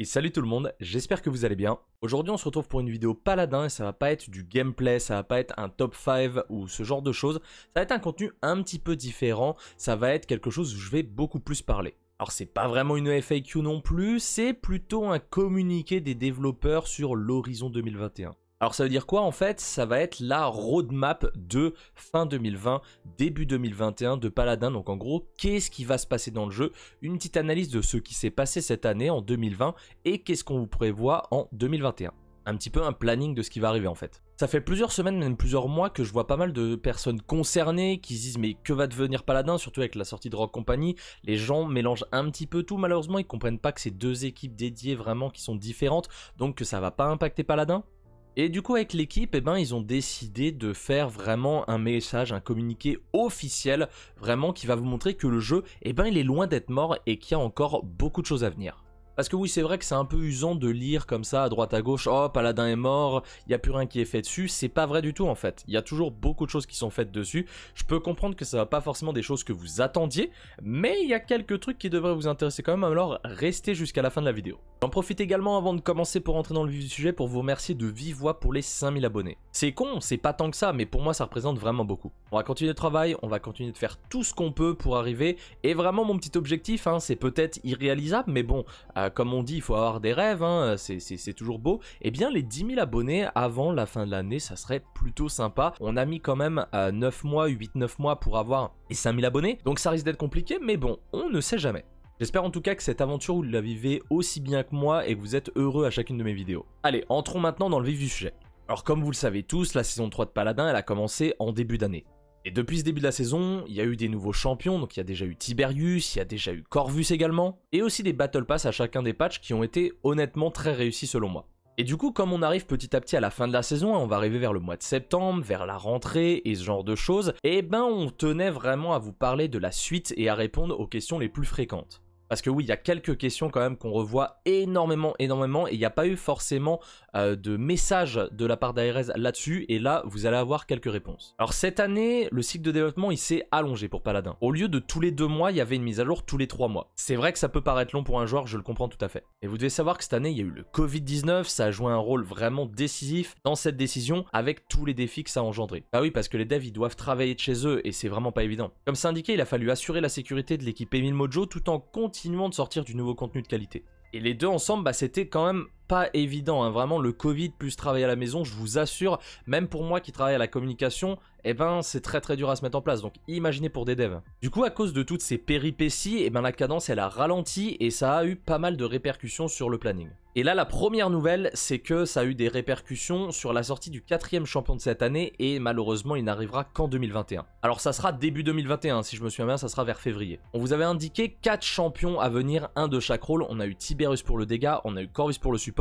Et salut tout le monde, j'espère que vous allez bien. Aujourd'hui on se retrouve pour une vidéo paladin et ça va pas être du gameplay, ça va pas être un top 5 ou ce genre de choses. Ça va être un contenu un petit peu différent, ça va être quelque chose où je vais beaucoup plus parler. Alors c'est pas vraiment une FAQ non plus, c'est plutôt un communiqué des développeurs sur l'horizon 2021. Alors ça veut dire quoi en fait Ça va être la roadmap de fin 2020, début 2021 de Paladin. Donc en gros, qu'est-ce qui va se passer dans le jeu Une petite analyse de ce qui s'est passé cette année en 2020 et qu'est-ce qu'on vous prévoit en 2021. Un petit peu un planning de ce qui va arriver en fait. Ça fait plusieurs semaines, même plusieurs mois, que je vois pas mal de personnes concernées qui se disent mais que va devenir Paladin, surtout avec la sortie de Rock Company. Les gens mélangent un petit peu tout, malheureusement, ils comprennent pas que c'est deux équipes dédiées vraiment qui sont différentes, donc que ça va pas impacter Paladin. Et du coup, avec l'équipe, eh ben, ils ont décidé de faire vraiment un message, un communiqué officiel, vraiment qui va vous montrer que le jeu, eh ben, il est loin d'être mort et qu'il y a encore beaucoup de choses à venir. Parce que oui, c'est vrai que c'est un peu usant de lire comme ça à droite à gauche, oh, Paladin est mort, il n'y a plus rien qui est fait dessus. C'est pas vrai du tout en fait. Il y a toujours beaucoup de choses qui sont faites dessus. Je peux comprendre que ça va pas forcément des choses que vous attendiez, mais il y a quelques trucs qui devraient vous intéresser quand même, alors restez jusqu'à la fin de la vidéo. J'en profite également avant de commencer pour entrer dans le vif du sujet pour vous remercier de vive voix pour les 5000 abonnés. C'est con, c'est pas tant que ça, mais pour moi ça représente vraiment beaucoup. On va continuer le travail, on va continuer de faire tout ce qu'on peut pour arriver, et vraiment mon petit objectif, hein, c'est peut-être irréalisable, mais bon, euh, bah, comme on dit, il faut avoir des rêves, hein, c'est toujours beau. Et eh bien, les 10 000 abonnés avant la fin de l'année, ça serait plutôt sympa. On a mis quand même 9 euh, mois, 8-9 mois pour avoir les 5 000 abonnés, donc ça risque d'être compliqué, mais bon, on ne sait jamais. J'espère en tout cas que cette aventure vous la vivez aussi bien que moi et que vous êtes heureux à chacune de mes vidéos. Allez, entrons maintenant dans le vif du sujet. Alors comme vous le savez tous, la saison 3 de Paladin, elle a commencé en début d'année. Et depuis ce début de la saison, il y a eu des nouveaux champions, donc il y a déjà eu Tiberius, il y a déjà eu Corvus également, et aussi des Battle Pass à chacun des patchs qui ont été honnêtement très réussis selon moi. Et du coup, comme on arrive petit à petit à la fin de la saison, hein, on va arriver vers le mois de septembre, vers la rentrée et ce genre de choses, et eh ben on tenait vraiment à vous parler de la suite et à répondre aux questions les plus fréquentes. Parce que oui, il y a quelques questions quand même qu'on revoit énormément, énormément, et il n'y a pas eu forcément euh, de messages de la part d'ARS là-dessus, et là, vous allez avoir quelques réponses. Alors cette année, le cycle de développement, il s'est allongé pour Paladin. Au lieu de tous les deux mois, il y avait une mise à jour tous les trois mois. C'est vrai que ça peut paraître long pour un joueur, je le comprends tout à fait. Et vous devez savoir que cette année, il y a eu le Covid-19, ça a joué un rôle vraiment décisif dans cette décision, avec tous les défis que ça a engendré. Ah oui, parce que les devs, ils doivent travailler de chez eux, et c'est vraiment pas évident. Comme c'est indiqué, il a fallu assurer la sécurité de l'équipe Emile Mojo tout en continuant de sortir du nouveau contenu de qualité. Et les deux ensemble, bah, c'était quand même pas évident. Hein. Vraiment, le Covid plus travailler à la maison, je vous assure, même pour moi qui travaille à la communication, et eh ben, c'est très très dur à se mettre en place. Donc imaginez pour des devs. Du coup, à cause de toutes ces péripéties, et eh ben, la cadence, elle a ralenti et ça a eu pas mal de répercussions sur le planning. Et là, la première nouvelle, c'est que ça a eu des répercussions sur la sortie du quatrième champion de cette année et malheureusement, il n'arrivera qu'en 2021. Alors ça sera début 2021, si je me souviens bien, ça sera vers février. On vous avait indiqué 4 champions à venir, un de chaque rôle. On a eu Tiberius pour le dégât, on a eu Corvus pour le support,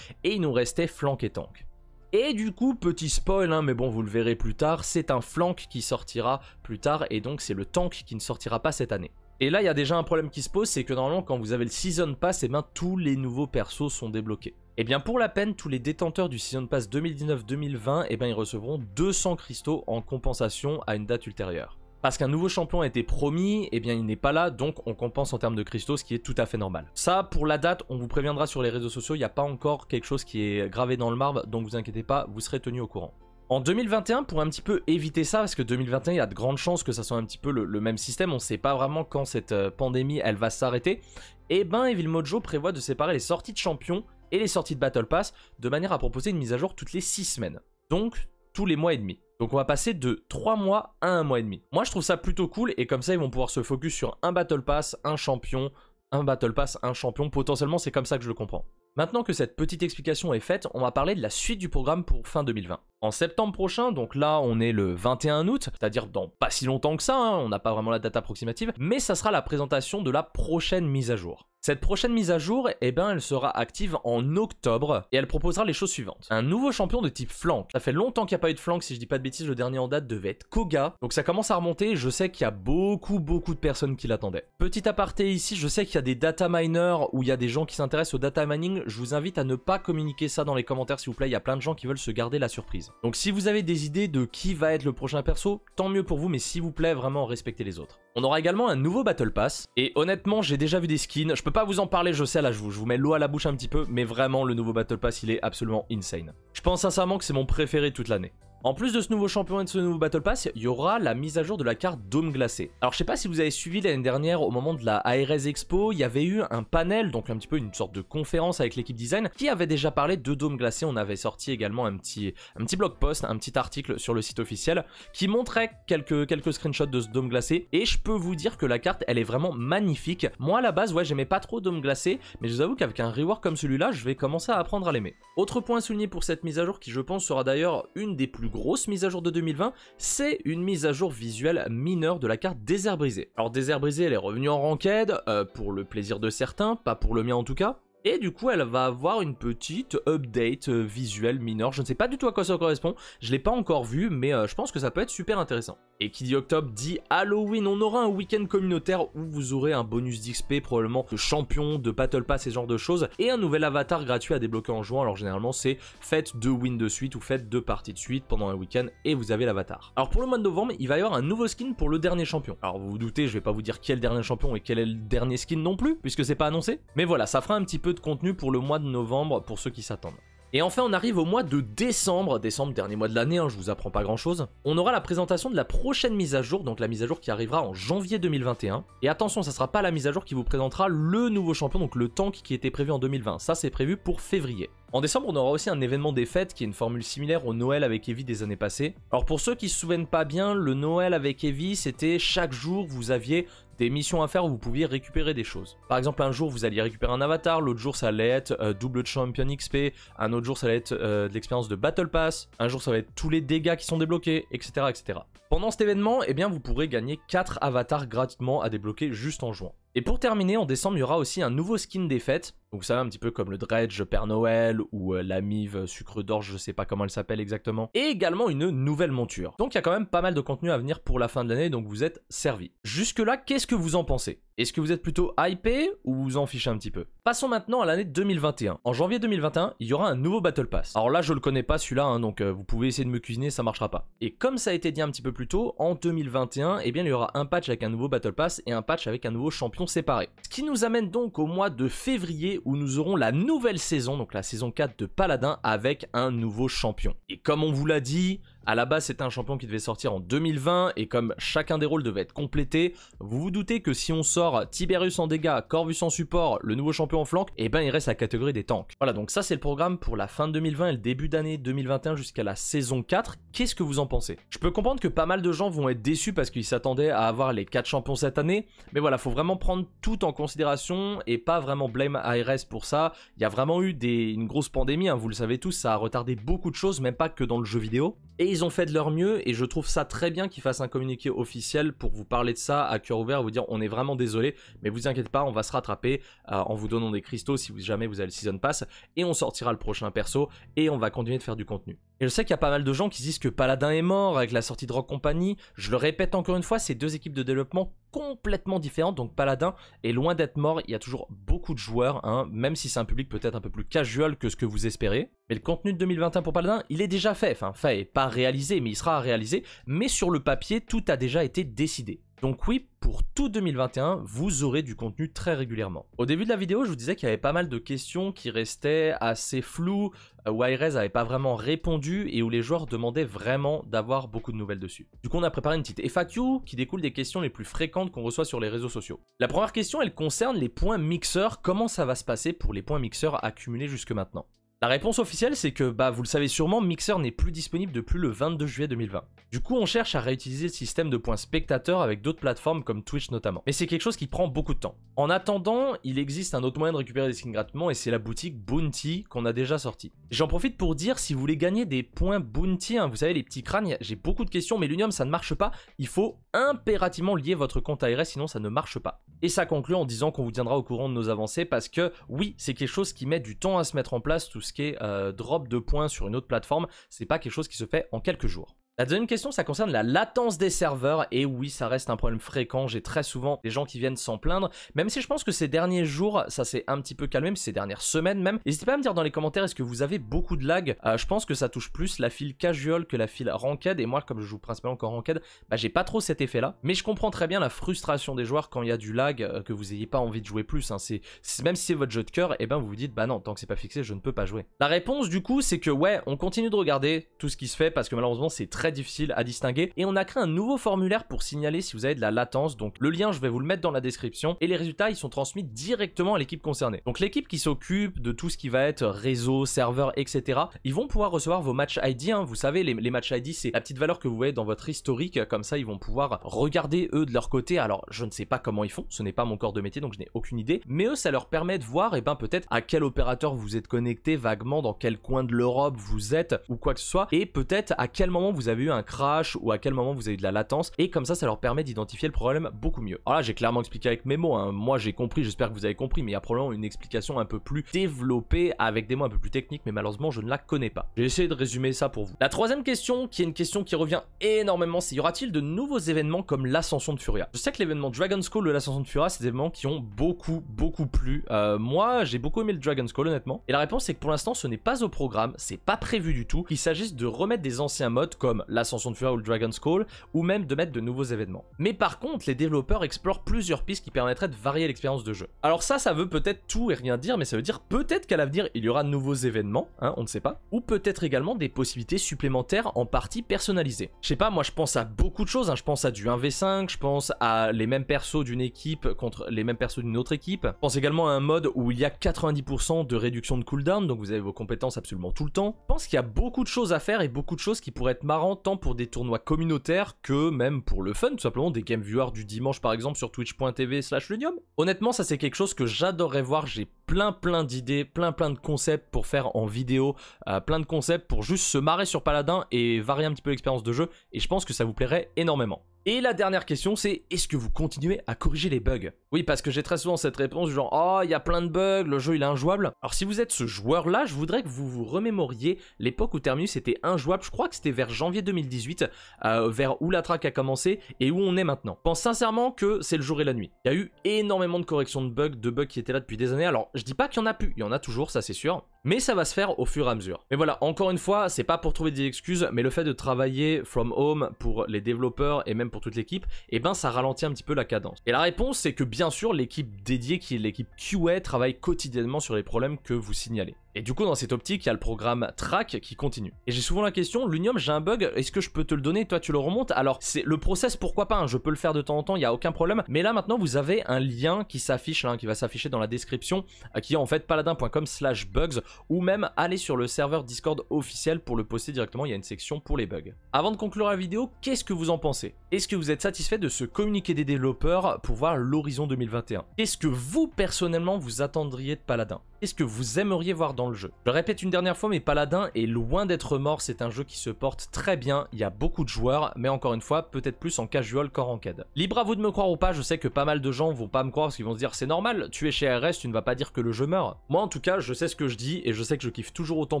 et il nous restait flank et tank. Et du coup, petit spoil, hein, mais bon, vous le verrez plus tard, c'est un flank qui sortira plus tard et donc c'est le tank qui ne sortira pas cette année. Et là, il y a déjà un problème qui se pose, c'est que normalement, quand vous avez le Season Pass, et eh bien tous les nouveaux persos sont débloqués. Et eh bien pour la peine, tous les détenteurs du Season Pass 2019-2020, et bien ils recevront 200 cristaux en compensation à une date ultérieure parce qu'un nouveau champion a été promis, et eh bien il n'est pas là, donc on compense en termes de cristaux, ce qui est tout à fait normal. Ça, pour la date, on vous préviendra sur les réseaux sociaux, il n'y a pas encore quelque chose qui est gravé dans le marbre, donc vous inquiétez pas, vous serez tenu au courant. En 2021, pour un petit peu éviter ça, parce que 2021, il y a de grandes chances que ça soit un petit peu le, même système, on ne sait pas vraiment quand cette euh, pandémie, elle va s'arrêter, et eh ben Evil Mojo prévoit de séparer les sorties de champions et les sorties de Battle Pass, de manière à proposer une mise à jour toutes les 6 semaines. Donc, tous les mois et demi. Donc on va passer de 3 mois à 1 mois et demi. Moi je trouve ça plutôt cool et comme ça ils vont pouvoir se focus sur un Battle Pass, un champion, un Battle Pass, un champion. Potentiellement c'est comme ça que je le comprends. Maintenant que cette petite explication est faite, on va parler de la suite du programme pour fin 2020. En septembre prochain, donc là on est le 21 août, c'est-à-dire dans pas si longtemps que ça, hein, on n'a pas vraiment la date approximative, mais ça sera la présentation de la prochaine mise à jour. Cette prochaine mise à jour, eh ben, elle sera active en octobre et elle proposera les choses suivantes. Un nouveau champion de type flank. Ça fait longtemps qu'il n'y a pas eu de flank, si je dis pas de bêtises, le dernier en date devait être Koga. Donc ça commence à remonter, je sais qu'il y a beaucoup, beaucoup de personnes qui l'attendaient. Petit aparté ici, je sais qu'il y a des data miners ou il y a des gens qui s'intéressent au data mining, je vous invite à ne pas communiquer ça dans les commentaires s'il vous plaît. Il y a plein de gens qui veulent se garder la surprise. Donc si vous avez des idées de qui va être le prochain perso, tant mieux pour vous. Mais s'il vous plaît, vraiment respectez les autres. On aura également un nouveau Battle Pass. Et honnêtement, j'ai déjà vu des skins. Je peux pas vous en parler, je sais, là je vous, je vous mets l'eau à la bouche un petit peu. Mais vraiment, le nouveau Battle Pass, il est absolument insane. Je pense sincèrement que c'est mon préféré toute l'année. En plus de ce nouveau champion et de ce nouveau Battle Pass, il y aura la mise à jour de la carte Dôme Glacé. Alors je sais pas si vous avez suivi l'année dernière au moment de la ARS Expo, il y avait eu un panel, donc un petit peu une sorte de conférence avec l'équipe design, qui avait déjà parlé de Dôme Glacé. On avait sorti également un petit, un petit blog post, un petit article sur le site officiel qui montrait quelques, quelques screenshots de ce Dôme Glacé. Et je peux vous dire que la carte, elle est vraiment magnifique. Moi à la base, ouais, j'aimais pas trop Dôme Glacé, mais je vous avoue qu'avec un rework comme celui-là, je vais commencer à apprendre à l'aimer. Autre point souligné pour cette mise à jour qui je pense sera d'ailleurs une des plus grosse mise à jour de 2020, c'est une mise à jour visuelle mineure de la carte Désert Brisé. Alors Désert Brisé, elle est revenue en ranked, euh, pour le plaisir de certains, pas pour le mien en tout cas, et du coup, elle va avoir une petite update euh, visuelle mineure. Je ne sais pas du tout à quoi ça correspond. Je ne l'ai pas encore vu, mais euh, je pense que ça peut être super intéressant. Et qui dit octobre dit Halloween. On aura un week-end communautaire où vous aurez un bonus d'XP, probablement de champion, de Battle Pass, et ce genre de choses. Et un nouvel avatar gratuit à débloquer en juin. Alors généralement, c'est faites deux wins de suite ou faites deux parties de suite pendant un week-end et vous avez l'avatar. Alors pour le mois de novembre, il va y avoir un nouveau skin pour le dernier champion. Alors vous vous doutez, je vais pas vous dire quel dernier champion et quel est le dernier skin non plus, puisque c'est pas annoncé. Mais voilà, ça fera un petit peu de contenu pour le mois de novembre pour ceux qui s'attendent. Et enfin, on arrive au mois de décembre, décembre, dernier mois de l'année, hein, je vous apprends pas grand chose. On aura la présentation de la prochaine mise à jour, donc la mise à jour qui arrivera en janvier 2021. Et attention, ça sera pas la mise à jour qui vous présentera le nouveau champion, donc le tank qui était prévu en 2020. Ça, c'est prévu pour février. En décembre, on aura aussi un événement des fêtes qui est une formule similaire au Noël avec Evie des années passées. Alors pour ceux qui se souviennent pas bien, le Noël avec Evie, c'était chaque jour vous aviez des missions à faire où vous pouviez récupérer des choses. Par exemple, un jour vous alliez récupérer un avatar, l'autre jour ça allait être euh, double champion XP, un autre jour ça allait être euh, de l'expérience de Battle Pass, un jour ça va être tous les dégâts qui sont débloqués, etc. etc. Pendant cet événement, eh bien, vous pourrez gagner 4 avatars gratuitement à débloquer juste en jouant. Et pour terminer, en décembre, il y aura aussi un nouveau skin des fêtes. Donc ça, un petit peu comme le Dredge Père Noël ou euh, la Mive Sucre d'Orge, je sais pas comment elle s'appelle exactement. Et également une nouvelle monture. Donc il y a quand même pas mal de contenu à venir pour la fin de l'année, donc vous êtes servi. Jusque là, qu'est-ce que vous en pensez est-ce que vous êtes plutôt hypé ou vous en fichez un petit peu Passons maintenant à l'année 2021. En janvier 2021, il y aura un nouveau Battle Pass. Alors là, je le connais pas celui-là, hein, donc euh, vous pouvez essayer de me cuisiner, ça marchera pas. Et comme ça a été dit un petit peu plus tôt, en 2021, eh bien, il y aura un patch avec un nouveau Battle Pass et un patch avec un nouveau champion séparé. Ce qui nous amène donc au mois de février où nous aurons la nouvelle saison, donc la saison 4 de Paladin avec un nouveau champion. Et comme on vous l'a dit, à la base, c'était un champion qui devait sortir en 2020 et comme chacun des rôles devait être complété, vous vous doutez que si on sort Tiberius en dégâts, Corvus en support, le nouveau champion en flanc, et eh ben il reste la catégorie des tanks. Voilà, donc ça c'est le programme pour la fin 2020 et le début d'année 2021 jusqu'à la saison 4. Qu'est-ce que vous en pensez Je peux comprendre que pas mal de gens vont être déçus parce qu'ils s'attendaient à avoir les 4 champions cette année, mais voilà, faut vraiment prendre tout en considération et pas vraiment blâmer ARS pour ça. Il y a vraiment eu des, une grosse pandémie, hein, vous le savez tous, ça a retardé beaucoup de choses, même pas que dans le jeu vidéo. Et ils ont fait de leur mieux et je trouve ça très bien qu'ils fassent un communiqué officiel pour vous parler de ça à cœur ouvert, vous dire on est vraiment désolé mais vous inquiétez pas, on va se rattraper euh, en vous donnant des cristaux si jamais vous avez le season pass, et on sortira le prochain perso, et on va continuer de faire du contenu. Et je sais qu'il y a pas mal de gens qui disent que Paladin est mort avec la sortie de Rock Company, je le répète encore une fois, c'est deux équipes de développement complètement différentes, donc Paladin est loin d'être mort, il y a toujours beaucoup de joueurs, hein, même si c'est un public peut-être un peu plus casual que ce que vous espérez. Mais le contenu de 2021 pour Paladin, il est déjà fait, enfin fait, pas réalisé, mais il sera réalisé, mais sur le papier, tout a déjà été décidé. Donc oui, pour tout 2021, vous aurez du contenu très régulièrement. Au début de la vidéo, je vous disais qu'il y avait pas mal de questions qui restaient assez floues, euh, où IRES n'avait pas vraiment répondu et où les joueurs demandaient vraiment d'avoir beaucoup de nouvelles dessus. Du coup, on a préparé une petite FAQ qui découle des questions les plus fréquentes qu'on reçoit sur les réseaux sociaux. La première question, elle concerne les points mixeurs. Comment ça va se passer pour les points mixeurs accumulés jusque maintenant la réponse officielle, c'est que, bah, vous le savez sûrement, Mixer n'est plus disponible depuis le 22 juillet 2020. Du coup, on cherche à réutiliser le système de points spectateurs avec d'autres plateformes comme Twitch notamment. Mais c'est quelque chose qui prend beaucoup de temps. En attendant, il existe un autre moyen de récupérer des skins gratuitement et c'est la boutique Bounty qu'on a déjà sortie. J'en profite pour dire, si vous voulez gagner des points Bounty, hein, vous savez, les petits crânes, j'ai beaucoup de questions, mais l'Unium, ça ne marche pas. Il faut impérativement lier votre compte à ARS, sinon ça ne marche pas. Et ça conclut en disant qu'on vous tiendra au courant de nos avancées parce que, oui, c'est quelque chose qui met du temps à se mettre en place, tout qui euh, drop de points sur une autre plateforme, c'est pas quelque chose qui se fait en quelques jours. La deuxième question, ça concerne la latence des serveurs. Et oui, ça reste un problème fréquent. J'ai très souvent des gens qui viennent s'en plaindre. Même si je pense que ces derniers jours, ça s'est un petit peu calmé, mais ces dernières semaines même. N'hésitez pas à me dire dans les commentaires, est-ce que vous avez beaucoup de lag euh, Je pense que ça touche plus la file casual que la file ranked. Et moi, comme je joue principalement encore ranked, bah, j'ai pas trop cet effet-là. Mais je comprends très bien la frustration des joueurs quand il y a du lag, euh, que vous ayez pas envie de jouer plus. Hein. C'est Même si c'est votre jeu de cœur, et eh ben vous vous dites, bah non, tant que c'est pas fixé, je ne peux pas jouer. La réponse, du coup, c'est que ouais, on continue de regarder tout ce qui se fait parce que malheureusement, c'est très difficile à distinguer. Et on a créé un nouveau formulaire pour signaler si vous avez de la latence. Donc le lien, je vais vous le mettre dans la description. Et les résultats, ils sont transmis directement à l'équipe concernée. Donc l'équipe qui s'occupe de tout ce qui va être réseau, serveur, etc. Ils vont pouvoir recevoir vos match ID. Hein. Vous savez, les, les match ID, c'est la petite valeur que vous voyez dans votre historique. Comme ça, ils vont pouvoir regarder eux de leur côté. Alors, je ne sais pas comment ils font. Ce n'est pas mon corps de métier, donc je n'ai aucune idée. Mais eux, ça leur permet de voir, et eh ben peut-être à quel opérateur vous êtes connecté vaguement, dans quel coin de l'Europe vous êtes ou quoi que ce soit, et peut-être à quel moment vous avez eu un crash ou à quel moment vous avez de la latence et comme ça ça leur permet d'identifier le problème beaucoup mieux. Alors là j'ai clairement expliqué avec mes mots, hein. moi j'ai compris, j'espère que vous avez compris mais il y a probablement une explication un peu plus développée avec des mots un peu plus techniques mais malheureusement je ne la connais pas. J'ai essayé de résumer ça pour vous. La troisième question qui est une question qui revient énormément c'est y aura-t-il de nouveaux événements comme l'ascension de Furia Je sais que l'événement Dragon's Call l'ascension de Furia c'est des événements qui ont beaucoup beaucoup plu. Euh, moi j'ai beaucoup aimé le Dragon's Call honnêtement et la réponse c'est que pour l'instant ce n'est pas au programme, c'est pas prévu du tout qu'il s'agisse de remettre des anciens modes comme l'Ascension de Fuhrer ou le Dragon's Call, ou même de mettre de nouveaux événements. Mais par contre, les développeurs explorent plusieurs pistes qui permettraient de varier l'expérience de jeu. Alors ça, ça veut peut-être tout et rien dire, mais ça veut dire peut-être qu'à l'avenir, il y aura de nouveaux événements, hein, on ne sait pas, ou peut-être également des possibilités supplémentaires en partie personnalisées. Je sais pas, moi je pense à beaucoup de choses, hein. je pense à du 1v5, je pense à les mêmes persos d'une équipe contre les mêmes persos d'une autre équipe, je pense également à un mode où il y a 90% de réduction de cooldown, donc vous avez vos compétences absolument tout le temps. Je pense qu'il y a beaucoup de choses à faire et beaucoup de choses qui pourraient être marrantes tant pour des tournois communautaires que même pour le fun, tout simplement des game viewers du dimanche par exemple sur twitch.tv slash lunium. Honnêtement, ça c'est quelque chose que j'adorerais voir, j'ai plein plein d'idées, plein plein de concepts pour faire en vidéo, euh, plein de concepts pour juste se marrer sur Paladin et varier un petit peu l'expérience de jeu, et je pense que ça vous plairait énormément. Et la dernière question, c'est est-ce que vous continuez à corriger les bugs Oui, parce que j'ai très souvent cette réponse du genre Oh, il y a plein de bugs, le jeu il est injouable. Alors, si vous êtes ce joueur-là, je voudrais que vous vous remémoriez l'époque où Terminus était injouable. Je crois que c'était vers janvier 2018, euh, vers où la traque a commencé et où on est maintenant. Je pense sincèrement que c'est le jour et la nuit. Il y a eu énormément de corrections de bugs, de bugs qui étaient là depuis des années. Alors, je dis pas qu'il y en a plus, il y en a toujours, ça c'est sûr. Mais ça va se faire au fur et à mesure. Mais voilà, encore une fois, c'est pas pour trouver des excuses, mais le fait de travailler from home pour les développeurs et même pour pour toute l'équipe, et eh ben ça ralentit un petit peu la cadence. Et la réponse c'est que bien sûr l'équipe dédiée qui est l'équipe QA travaille quotidiennement sur les problèmes que vous signalez. Et du coup, dans cette optique, il y a le programme Track qui continue. Et j'ai souvent la question, l'Unium, j'ai un bug, est-ce que je peux te le donner Toi, tu le remontes Alors, c'est le process, pourquoi pas hein, Je peux le faire de temps en temps, il n'y a aucun problème. Mais là, maintenant, vous avez un lien qui s'affiche, hein, qui va s'afficher dans la description, euh, qui est en fait paladin.com slash bugs, ou même aller sur le serveur Discord officiel pour le poster directement, il y a une section pour les bugs. Avant de conclure la vidéo, qu'est-ce que vous en pensez Est-ce que vous êtes satisfait de ce communiqué des développeurs pour voir l'horizon 2021 Qu'est-ce que vous, personnellement, vous attendriez de Paladin ce que vous aimeriez voir dans le jeu Je répète une dernière fois, mais Paladin est loin d'être mort, c'est un jeu qui se porte très bien, il y a beaucoup de joueurs, mais encore une fois, peut-être plus en casual qu'en ranked. Libre à vous de me croire ou pas, je sais que pas mal de gens vont pas me croire parce qu'ils vont se dire c'est normal, tu es chez RS, tu ne vas pas dire que le jeu meurt. Moi en tout cas, je sais ce que je dis et je sais que je kiffe toujours autant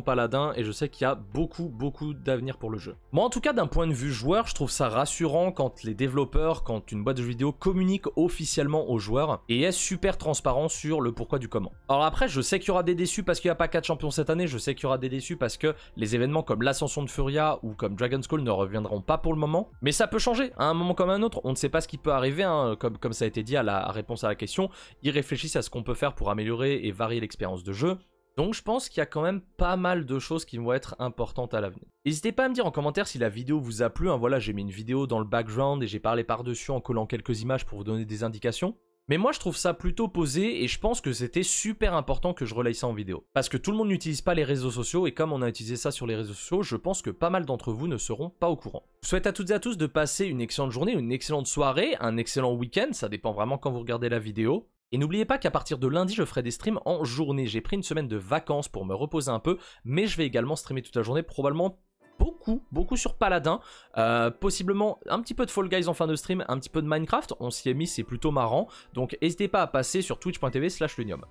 Paladin et je sais qu'il y a beaucoup beaucoup d'avenir pour le jeu. Moi en tout cas, d'un point de vue joueur, je trouve ça rassurant quand les développeurs, quand une boîte de jeux vidéo communique officiellement aux joueurs et est super transparent sur le pourquoi du comment. Alors après, je sais sais qu'il y aura des déçus parce qu'il n'y a pas 4 champions cette année. Je sais qu'il y aura des déçus parce que les événements comme l'Ascension de Furia ou comme Dragon's Call ne reviendront pas pour le moment. Mais ça peut changer à un moment comme un autre. On ne sait pas ce qui peut arriver, hein, comme, ça a été dit à la réponse à la question. Ils réfléchissent à ce qu'on peut faire pour améliorer et varier l'expérience de jeu. Donc je pense qu'il y a quand même pas mal de choses qui vont être importantes à l'avenir. N'hésitez pas à me dire en commentaire si la vidéo vous a plu. Hein. voilà, j'ai mis une vidéo dans le background et j'ai parlé par-dessus en collant quelques images pour vous donner des indications. Mais moi je trouve ça plutôt posé et je pense que c'était super important que je relaye ça en vidéo. Parce que tout le monde n'utilise pas les réseaux sociaux et comme on a utilisé ça sur les réseaux sociaux, je pense que pas mal d'entre vous ne seront pas au courant. Je souhaite à toutes et à tous de passer une excellente journée, une excellente soirée, un excellent week-end, ça dépend vraiment quand vous regardez la vidéo. Et n'oubliez pas qu'à partir de lundi, je ferai des streams en journée. J'ai pris une semaine de vacances pour me reposer un peu, mais je vais également streamer toute la journée, probablement beaucoup, beaucoup sur Paladin. Euh, possiblement un petit peu de Fall Guys en fin de stream, un petit peu de Minecraft. On s'y est mis, c'est plutôt marrant. Donc n'hésitez pas à passer sur twitch.tv slash lunium.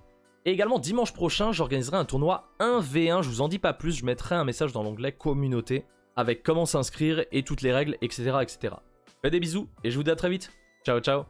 Et également dimanche prochain, j'organiserai un tournoi 1v1, je vous en dis pas plus, je mettrai un message dans l'onglet communauté avec comment s'inscrire et toutes les règles, etc. etc. Faites des bisous et je vous dis à très vite. Ciao ciao